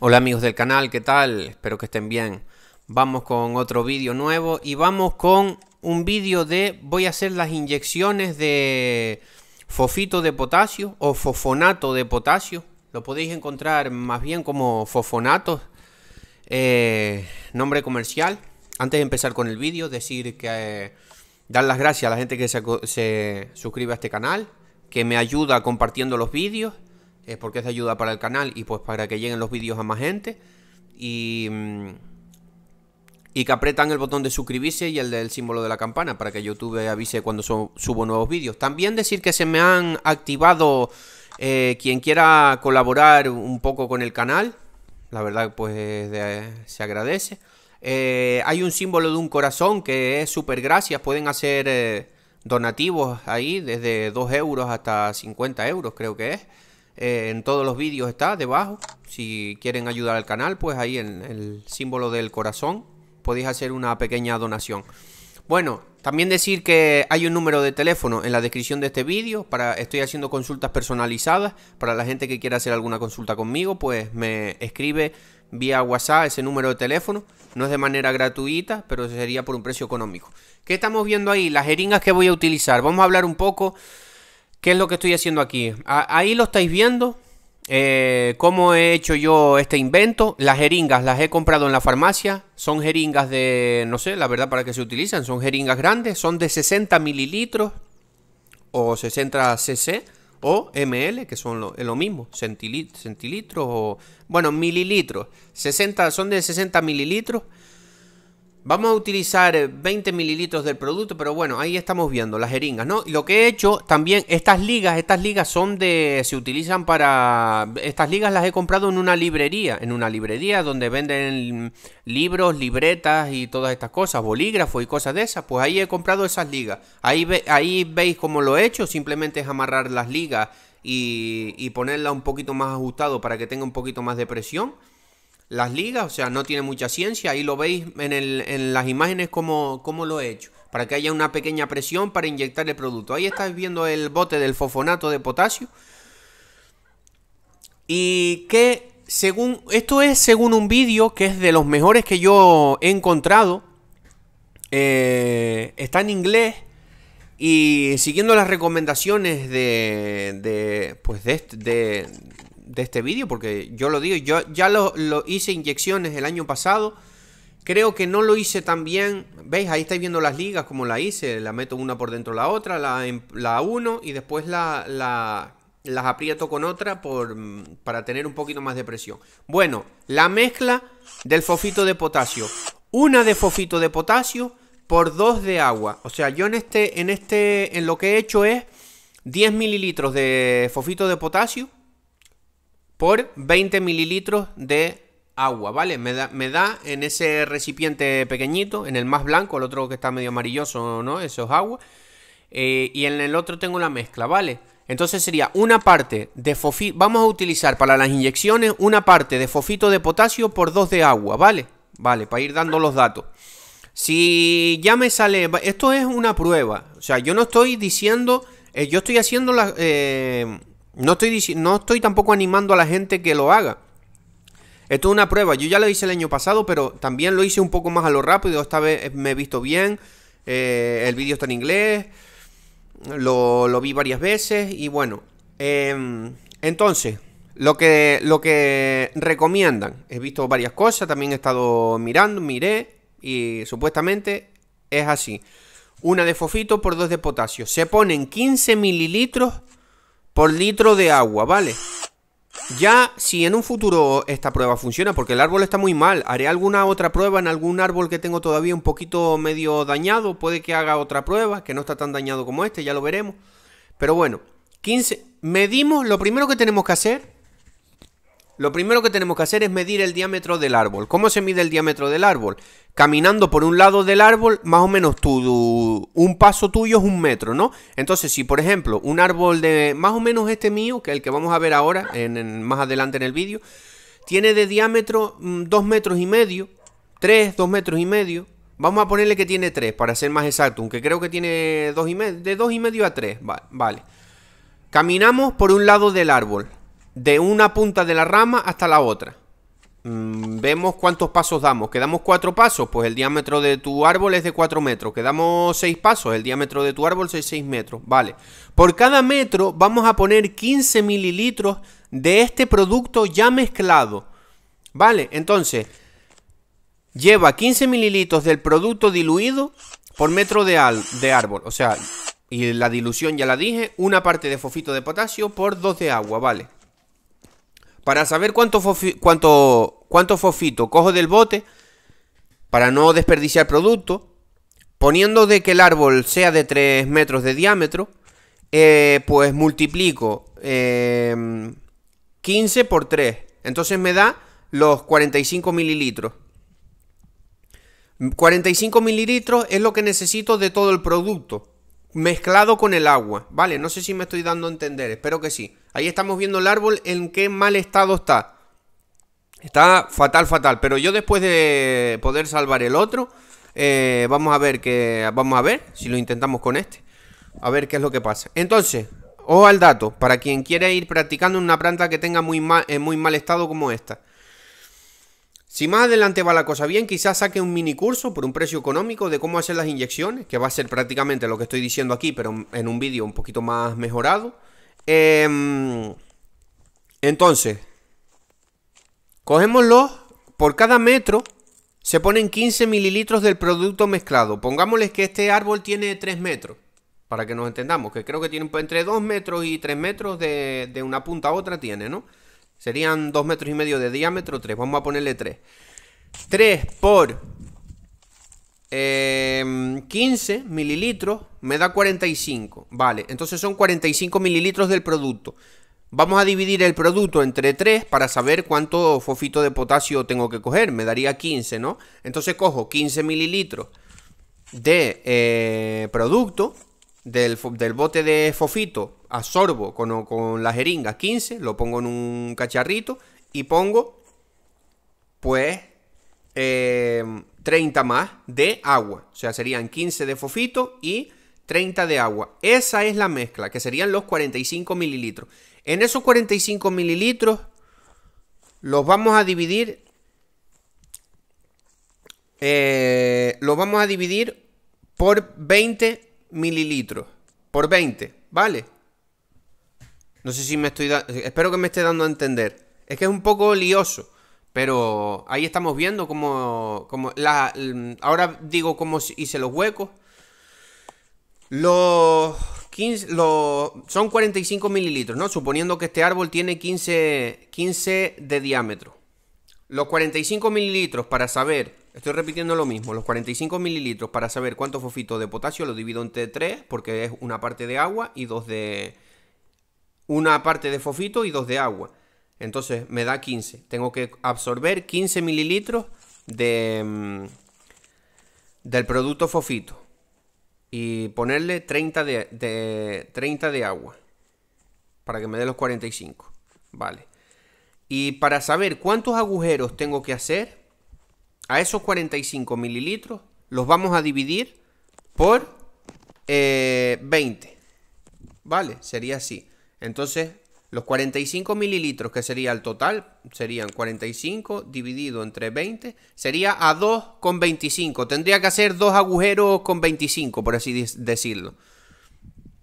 Hola amigos del canal, ¿qué tal? Espero que estén bien. Vamos con otro vídeo nuevo y vamos con un vídeo de voy a hacer las inyecciones de fosfito de potasio o fosfonato de potasio. Lo podéis encontrar más bien como Fofonato. Eh, nombre comercial. Antes de empezar con el vídeo, decir que eh, dar las gracias a la gente que se, se suscribe a este canal, que me ayuda compartiendo los vídeos es porque es de ayuda para el canal y pues para que lleguen los vídeos a más gente. Mm, y, que apretan el botón de suscribirse y el del símbolo de la campana para que YouTube avise cuando subo nuevos vídeos. También decir que se me han activado eh, quien quiera colaborar un poco con el canal. La verdad pues se agradece. Eh, hay un símbolo de un corazón que es súper gracias. Pueden hacer eh, donativos ahí desde 2 euros hasta 50 euros creo que es. Eh, en todos los vídeos está debajo. Si quieren ayudar al canal, pues ahí en el símbolo del corazón podéis hacer una pequeña donación. Bueno, también decir que hay un número de teléfono en la descripción de este vídeo. Para, estoy haciendo consultas personalizadas. Para la gente que quiera hacer alguna consulta conmigo, pues me escribe vía WhatsApp ese número de teléfono. No es de manera gratuita, pero sería por un precio económico. ¿Qué estamos viendo ahí? Las jeringas que voy a utilizar. Vamos a hablar un poco ¿Qué es lo que estoy haciendo aquí? ahí lo estáis viendo. Eh, ¿Cómo he hecho yo este invento? Las jeringas las he comprado en la farmacia. Son jeringas de, no sé, la verdad, para qué se utilizan. Son jeringas grandes. Son de 60 mililitros o 60 cc o ml, que son lo, lo mismo, centilitros o, bueno, mililitros. 60, son de 60 mililitros. Vamos a utilizar 20 eh, mililitros del producto, pero bueno, ahí estamos viendo las jeringas, ¿no? lo que he hecho también, estas ligas, estas ligas son de, se utilizan para, estas ligas las he comprado en una librería, en una librería donde venden libros, libretas y todas estas cosas, bolígrafos y cosas de esas, pues ahí he comprado esas ligas. Ahí, ve, ahí veis cómo lo he hecho, simplemente es amarrar las ligas y, y ponerla un poquito más ajustado para que tenga un poquito más de presión las ligas, o sea, no tiene mucha ciencia, ahí lo veis en, las imágenes como, lo he hecho, para que haya una pequeña presión para inyectar el producto. Ahí estáis viendo el bote del fosfonato de potasio. Y que según, esto es según un vídeo que es de los mejores que yo he encontrado, eh, está en inglés y siguiendo las recomendaciones de, pues de, este, de, de este vídeo, porque yo lo digo, yo ya lo, hice inyecciones el año pasado. Creo que no lo hice tan bien. ¿Veis? Ahí estáis viendo las ligas como la hice. La meto una por dentro de la otra, la, em, la uno y después la, las aprieto con otra por, para tener un poquito más de presión. Bueno, la mezcla del fosfito de potasio. Una de fofito de potasio por dos de agua. O sea, yo en este, en este, en lo que he hecho es 10 mililitros de fofito de potasio por 20 mililitros de agua, ¿vale? Me da, me da en ese recipiente pequeñito, en el más blanco, el otro que está medio amarilloso, ¿no? Eso es agua. Eh, y en el otro tengo la mezcla, ¿vale? Entonces sería una parte de fofito, vamos a utilizar para las inyecciones una parte de fofito de potasio por dos de agua, ¿vale? Vale, para ir dando los datos. Si ya me sale, esto es una prueba, o sea, yo no estoy diciendo, eh, yo estoy haciendo la, eh, no estoy, no estoy tampoco animando a la gente que lo haga. Esto es una prueba. Yo ya lo hice el año pasado, pero también lo hice un poco más a lo rápido. Esta vez eh, me he visto bien. Eh, el vídeo está en inglés. Lo, vi varias veces. Y bueno. Em, entonces, lo que, lo que recomiendan. He visto varias cosas. También he estado mirando, miré. Y supuestamente es así. Una de fofito por dos de potasio. Se ponen 15 mililitros por litro de agua, ¿vale? Ya si en un futuro esta prueba funciona, porque el árbol está muy mal, haré alguna otra prueba en algún árbol que tengo todavía un poquito medio dañado, puede que haga otra prueba, que no está tan dañado como este, ya lo veremos. Pero bueno, 15, medimos, lo primero que tenemos que hacer lo primero que tenemos que hacer es medir el diámetro del árbol. ¿Cómo se mide el diámetro del árbol? Caminando por un lado del árbol, más o menos tu, un paso tuyo es un metro, ¿no? Entonces, si por ejemplo un árbol de más o menos este mío, que es el que vamos a ver ahora, en, más adelante en el vídeo, tiene de diámetro 2 mm, metros y medio, 3, 2 metros y medio, Vamos a ponerle que tiene 3, para ser más exacto, aunque creo que tiene dos y medio, de medio a 3. vale. Caminamos por un lado del árbol de una punta de la rama hasta la otra. Mm, vemos cuántos pasos damos. ¿Quedamos cuatro pasos? Pues el diámetro de tu árbol es de cuatro metros. ¿Quedamos seis pasos? El diámetro de tu árbol es de seis metros. Vale. Por cada metro vamos a poner 15 mililitros de este producto ya mezclado. Vale, entonces lleva 15 mililitros del producto diluido por metro de, de árbol. O sea, y la dilución ya la dije, una parte de fofito de potasio por dos de agua, vale. Para saber cuánto, cuánto, cuánto fosfito cojo del bote, para no desperdiciar producto, poniendo de que el árbol sea de 3 metros de diámetro, eh, pues multiplico 15 em, por 3. Entonces me da los 45 mililitros. 45 mililitros es lo que necesito de todo el producto mezclado con el agua, ¿vale? No sé si me estoy dando a entender, espero que sí. Ahí estamos viendo el árbol en qué mal estado está. Está fatal, fatal. Pero yo después de poder salvar el otro, eh, vamos a ver que vamos a ver si lo intentamos con este, a ver qué es lo que pasa. Entonces, o al dato para quien quiera ir practicando una planta que tenga muy eh, muy mal estado como esta. Si más adelante va la cosa bien, quizás saque un mini curso por un precio económico de cómo hacer las inyecciones, que va a ser prácticamente lo que estoy diciendo aquí, pero en un vídeo un poquito más mejorado. Em, entonces, cogémoslo por cada metro se ponen 15 mililitros del producto mezclado. Pongámosles que este árbol tiene 3 metros, para que nos entendamos, que creo que tiene entre 2 metros y 3 metros de, de una punta a otra tiene, ¿no? Serían 2 metros y medio de diámetro, 3. Vamos a ponerle 3. 3 por 15 em, mililitros me da 45. Vale, entonces son 45 mililitros del producto. Vamos a dividir el producto entre 3 para saber cuánto fosfito de potasio tengo que coger. Me daría 15, ¿no? Entonces cojo 15 mililitros de eh, producto del, bote de fofito, absorbo con, con la jeringa 15, lo pongo en un cacharrito y pongo, pues, 30 em, más de agua. O sea, serían 15 de fofito y 30 de agua. Esa es la mezcla, que serían los 45 mililitros. En esos 45 mililitros los vamos a dividir. Eh, los vamos a dividir por 20 mililitros por 20, ¿vale? No sé si me estoy Espero que me esté dando a entender. Es que es un poco lioso, pero ahí estamos viendo cómo... cómo la, ahora digo cómo hice los huecos. Los 15, son 45 mililitros, ¿no? Suponiendo que este árbol tiene 15, 15 de diámetro. Los 45 mililitros para saber Estoy repitiendo lo mismo, los 45 mililitros para saber cuánto fosfito de potasio lo divido entre 3 porque es una parte de agua y dos de... Una parte de fosfito y dos de agua. Entonces me da 15. Tengo que absorber 15 mililitros de, mm, del producto fosfito y ponerle 30 de, de, 30 de agua para que me dé los 45. Vale. Y para saber cuántos agujeros tengo que hacer, a esos 45 mililitros los vamos a dividir por 20. Eh, ¿Vale? Sería así. Entonces, los 45 mililitros, que sería el total, serían 45 dividido entre 20, sería a 2,25. Tendría que hacer dos agujeros con 25, por así decirlo.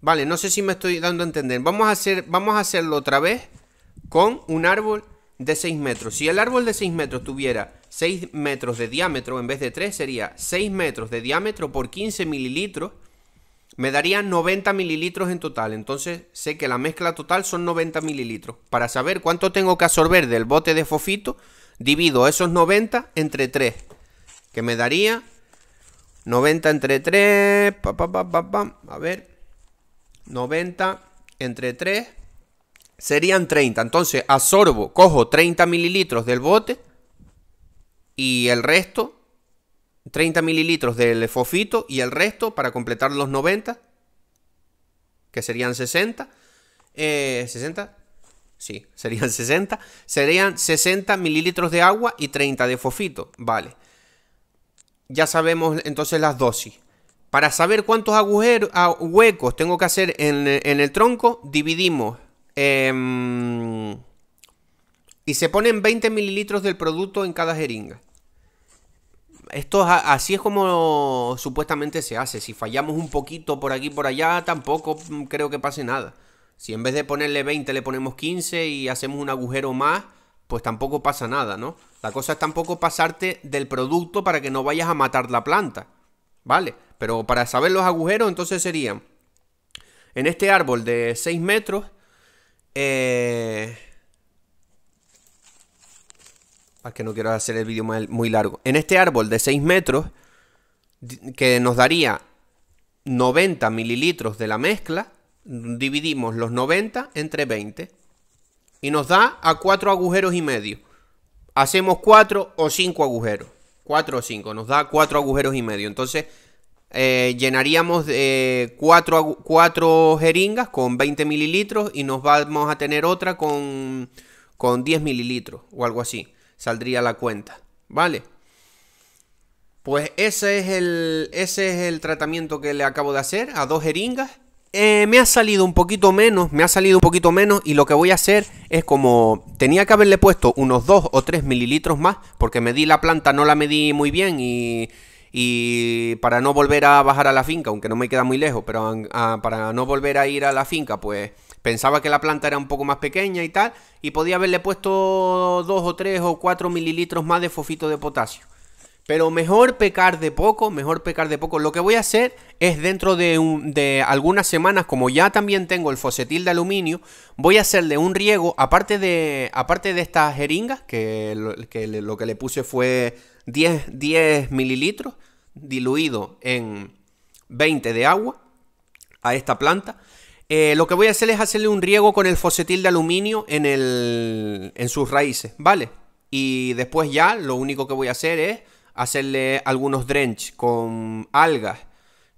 Vale, no sé si me estoy dando a entender. Vamos a, hacer, vamos a hacerlo otra vez con un árbol de 6 metros. Si el árbol de 6 metros tuviera 6 metros de diámetro en vez de 3 sería 6 metros de diámetro por 15 mililitros. Me daría 90 mililitros en total. Entonces sé que la mezcla total son 90 mililitros. Para saber cuánto tengo que absorber del bote de fofito, divido esos 90 entre 3. Que me daría 90 entre 3. a ver. 90 entre 3. Serían 30. Entonces absorbo, cojo 30 mililitros del bote y el resto, 30 mililitros del fofito y el resto para completar los 90, que serían 60. 60, eh, sí, serían 60. Serían 60 mililitros de agua y 30 de fofito, vale. Ya sabemos entonces las dosis. Para saber cuántos agujeros, ah, huecos tengo que hacer en, el tronco, dividimos em, y se ponen 20 mililitros del producto en cada jeringa. Esto así es como supuestamente se hace. Si fallamos un poquito por aquí por allá, tampoco creo que pase nada. Si en vez de ponerle 20 le ponemos 15 y hacemos un agujero más, pues tampoco pasa nada, ¿no? La cosa es tampoco pasarte del producto para que no vayas a matar la planta. ¿Vale? Pero para saber los agujeros, entonces serían. En este árbol de 6 metros. Eh, Ah, que no quiero hacer el vídeo muy largo. En este árbol de 6 metros, que nos daría 90 mililitros de la mezcla, dividimos los 90 entre 20 y nos da a 4 agujeros y medio. Hacemos 4 o 5 agujeros. 4 o 5, nos da 4 agujeros y medio. Entonces eh, llenaríamos 4 jeringas con 20 mililitros y nos vamos a tener otra con, con 10 mililitros o algo así saldría la cuenta, ¿vale? Pues ese es el, ese es el tratamiento que le acabo de hacer a dos jeringas. Eh, me ha salido un poquito menos, me ha salido un poquito menos y lo que voy a hacer es como tenía que haberle puesto unos 2 o 3 mililitros más porque medí la planta, no la medí muy bien y, y para no volver a bajar a la finca, aunque no me queda muy lejos, pero para no volver a ir a la finca pues Pensaba que la planta era un poco más pequeña y tal, y podía haberle puesto 2 o 3 o 4 mililitros más de fofito de potasio. Pero mejor pecar de poco, mejor pecar de poco. Lo que voy a hacer es dentro de, algunas semanas, como ya también tengo el fosetil de aluminio, voy a hacerle un riego, aparte de, aparte de estas jeringas, que lo, que le puse fue 10, 10 mililitros diluido en 20 de agua a esta planta. Eh, lo que voy a hacer es hacerle un riego con el fosetil de aluminio en, sus raíces, ¿vale? Y después ya lo único que voy a hacer es hacerle algunos drench con algas,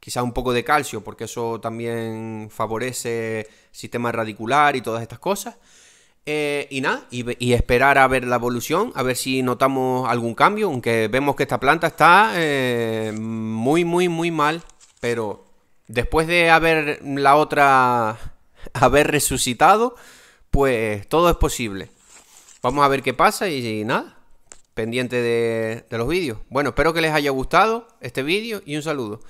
quizá un poco de calcio, porque eso también favorece sistema radicular y todas estas cosas. Eh, y nada, y, esperar a ver la evolución, a ver si notamos algún cambio, aunque vemos que esta planta está eh, muy, muy, muy mal, pero después de haber la otra, haber resucitado, pues todo es posible. Vamos a ver qué pasa y, nada, pendiente de los vídeos. Bueno, espero que les haya gustado este vídeo y un saludo.